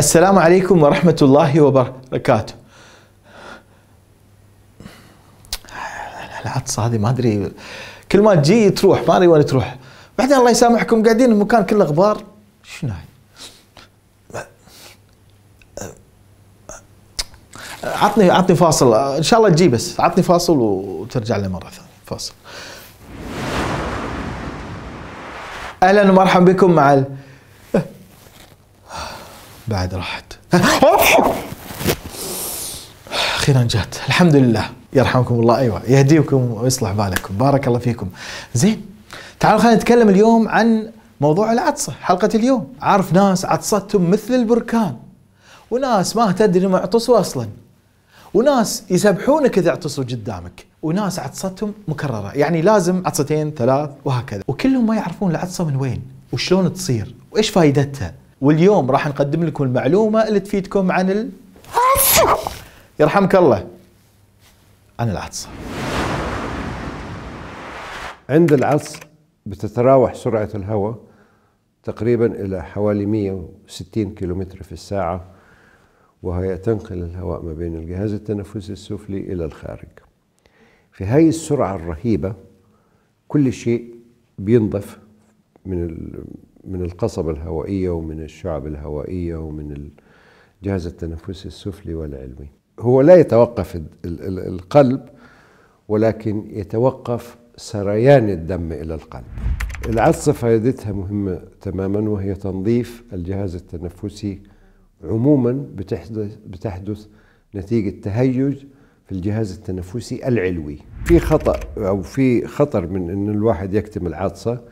السلام عليكم ورحمة الله وبركاته العطسة هذه ما أدري كل ما تجي تروح ما أدري وين تروح بعدين الله يسامحكم قاعدين المكان كله غبار شنو هاي عطني عطني فاصل ان شاء الله تجي بس عطني فاصل وترجع لي مره ثانيه فاصل اهلا ومرحبا بكم مع بعد راحت اخيرا جات الحمد لله يرحمكم الله ايوه يهديكم ويصلح بالكم بارك الله فيكم زين تعالوا خلينا نتكلم اليوم عن موضوع العطسه حلقه اليوم عارف ناس عطستهم مثل البركان وناس ما تدري ما عطسوا اصلا وناس يسبحونك اذا عطسوا قدامك وناس عطستهم مكرره يعني لازم عطستين ثلاث وهكذا وكلهم ما يعرفون العطسه من وين وشلون تصير وايش فائدتها واليوم راح نقدم لكم المعلومة اللي تفيدكم عن ال يرحمك الله عن العطس عند العطس بتتراوح سرعة الهواء تقريبا إلى حوالي 160 كيلومتر في الساعة وهي تنقل الهواء ما بين الجهاز التنفسي السفلي إلى الخارج في هاي السرعة الرهيبة كل شيء بينضف من من القصبة الهوائية ومن الشعب الهوائية ومن الجهاز التنفسي السفلي والعلوي هو لا يتوقف القلب ولكن يتوقف سريان الدم إلى القلب العطسة فائدتها مهمة تماما وهي تنظيف الجهاز التنفسي عموما بتحدث, بتحدث نتيجة تهيج في الجهاز التنفسي العلوي في خطأ أو في خطر من أن الواحد يكتم العطسة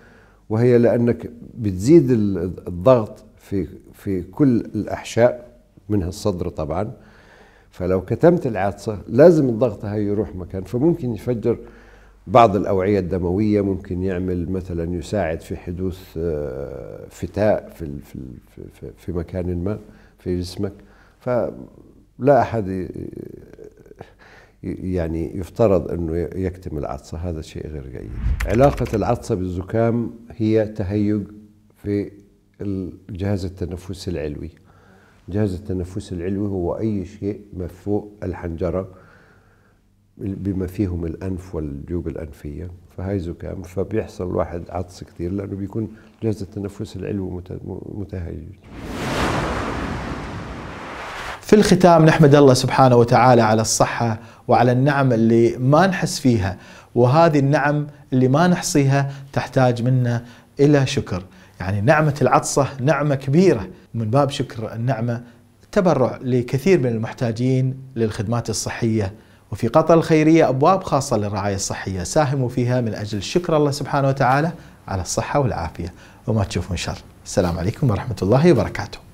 وهي لانك بتزيد الضغط في في كل الاحشاء منها الصدر طبعا فلو كتمت العطسه لازم الضغط هاي يروح مكان فممكن يفجر بعض الاوعيه الدمويه ممكن يعمل مثلا يساعد في حدوث آه، فتاء في في, في مكان ما في جسمك فلا احد يعني يفترض انه يكتم العطسه هذا شيء غير جيد علاقه العطسه بالزكام هي تهيج في الجهاز التنفسي العلوي الجهاز التنفسي العلوي هو اي شيء ما فوق الحنجره بما فيهم الانف والجيوب الانفيه فهي زكام فبيحصل الواحد عطس كثير لانه بيكون جهاز التنفس العلوي متهيج في الختام نحمد الله سبحانه وتعالى على الصحة وعلى النعم اللي ما نحس فيها وهذه النعم اللي ما نحصيها تحتاج منا إلى شكر يعني نعمة العطسة نعمة كبيرة من باب شكر النعمة تبرع لكثير من المحتاجين للخدمات الصحية وفي قطر الخيرية أبواب خاصة للرعاية الصحية ساهموا فيها من أجل شكر الله سبحانه وتعالى على الصحة والعافية وما تشوفون شر السلام عليكم ورحمة الله وبركاته